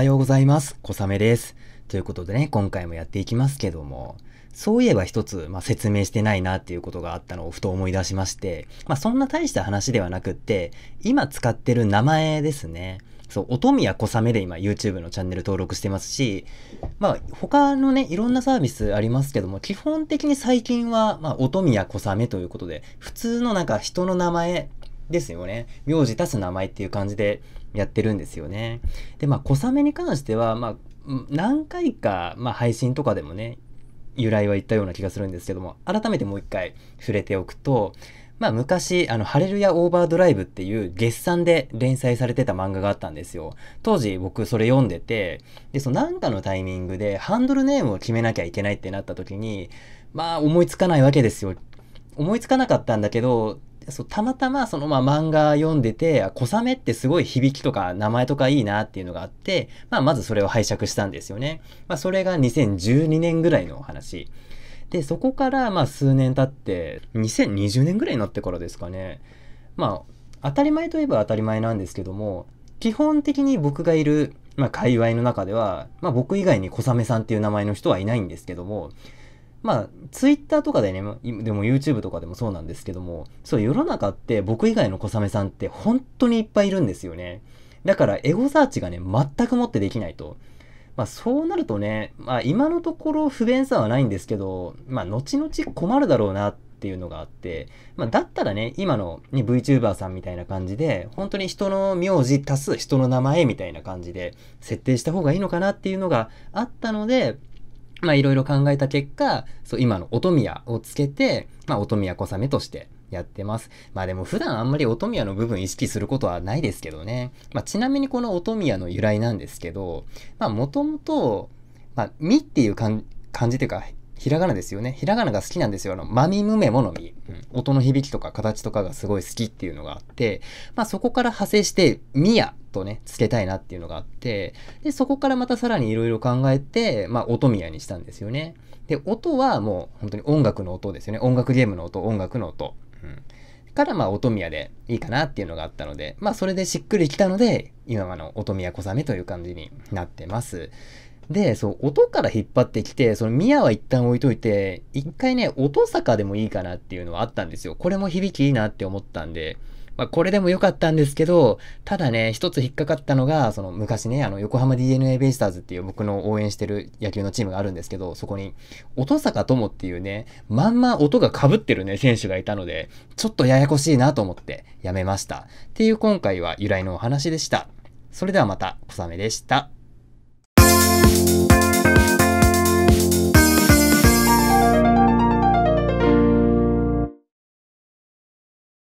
はようございます。小雨です。ということでね、今回もやっていきますけども、そういえば一つ、まあ、説明してないなっていうことがあったのをふと思い出しまして、まあ、そんな大した話ではなくって、今使ってる名前ですね。そう、音宮小雨で今 YouTube のチャンネル登録してますし、まあ他のね、いろんなサービスありますけども、基本的に最近は、まあ音宮小雨ということで、普通のなんか人の名前ですよね。名字足す名前っていう感じでやってるんですよね。で、まあ、小雨に関しては、まあ、何回か、まあ、配信とかでもね、由来は言ったような気がするんですけども、改めてもう一回触れておくと、まあ昔、あの、ハレルヤオーバードライブっていう月産で連載されてた漫画があったんですよ。当時僕それ読んでて、で、そのなんかのタイミングでハンドルネームを決めなきゃいけないってなった時に、まあ思いつかないわけですよ。思いつかなかったんだけど、そうたまたまそのまあ漫画読んでて、小雨ってすごい響きとか名前とかいいなっていうのがあって、まあまずそれを拝借したんですよね。まあそれが2012年ぐらいの話。で、そこからまあ数年経って、2020年ぐらいになってからですかね。まあ当たり前といえば当たり前なんですけども、基本的に僕がいる、まあ界隈の中では、まあ僕以外に小雨さんっていう名前の人はいないんですけども、まあ、ツイッターとかでね、でも YouTube とかでもそうなんですけども、そう、世の中って僕以外の小雨さんって本当にいっぱいいるんですよね。だから、エゴサーチがね、全くもってできないと。まあ、そうなるとね、まあ、今のところ不便さはないんですけど、まあ、後々困るだろうなっていうのがあって、まあ、だったらね、今の、ね、VTuber さんみたいな感じで、本当に人の名字足す人の名前みたいな感じで設定した方がいいのかなっていうのがあったので、まあいろいろ考えた結果、そう今の音宮をつけて、まあ音宮小雨としてやってます。まあでも普段あんまり音宮の部分意識することはないですけどね。まあちなみにこの音宮の由来なんですけど、まあもともと、まあ、みっていう感じというか、ひらがなですよね。ひらがなが好きなんですよ。あの、まみむめものみ。うん音の響きとか形とかがすごい好きっていうのがあって、まあ、そこから派生して「ミヤ」とねつけたいなっていうのがあってでそこからまたさらにいろいろ考えて、まあ、音宮にしたんですよね。で音はもう本当に音楽の音ですよね音楽ゲームの音音楽の音。うんからまあ音宮でいいかなっていうのがあったのでまあそれでしっくりきたので今の音宮小雨という感じになってます。で、そう、音から引っ張ってきて、その宮は一旦置いといて、一回ね、音坂でもいいかなっていうのはあったんですよ。これも響きいいなって思ったんで、まあ、これでも良かったんですけど、ただね、一つ引っかかったのが、その昔ね、あの、横浜 DNA ベイスターズっていう僕の応援してる野球のチームがあるんですけど、そこに、音坂友っていうね、まんま音が被ってるね、選手がいたので、ちょっとややこしいなと思ってやめました。っていう今回は由来のお話でした。それではまた、小雨でした。